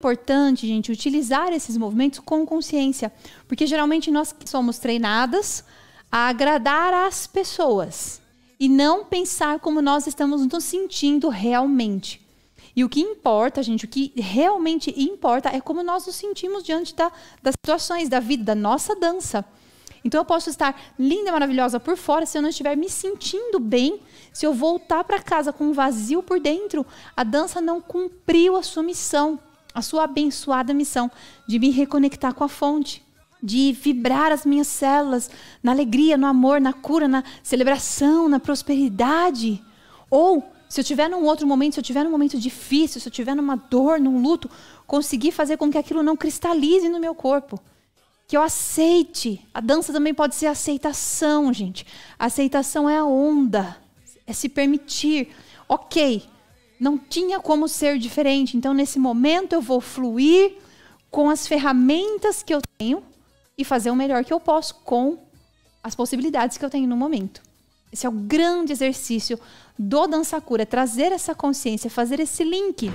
importante, gente, utilizar esses movimentos com consciência, porque geralmente nós somos treinadas a agradar as pessoas e não pensar como nós estamos nos sentindo realmente. E o que importa, gente, o que realmente importa é como nós nos sentimos diante da, das situações, da vida, da nossa dança. Então eu posso estar linda, maravilhosa por fora, se eu não estiver me sentindo bem, se eu voltar para casa com um vazio por dentro, a dança não cumpriu a sua missão a sua abençoada missão de me reconectar com a fonte, de vibrar as minhas células na alegria, no amor, na cura, na celebração, na prosperidade. Ou, se eu tiver num outro momento, se eu tiver num momento difícil, se eu tiver numa dor, num luto, conseguir fazer com que aquilo não cristalize no meu corpo. Que eu aceite. A dança também pode ser aceitação, gente. A aceitação é a onda, é se permitir. Ok, não tinha como ser diferente. Então, nesse momento, eu vou fluir com as ferramentas que eu tenho e fazer o melhor que eu posso com as possibilidades que eu tenho no momento. Esse é o grande exercício do Dança Cura, trazer essa consciência, fazer esse link.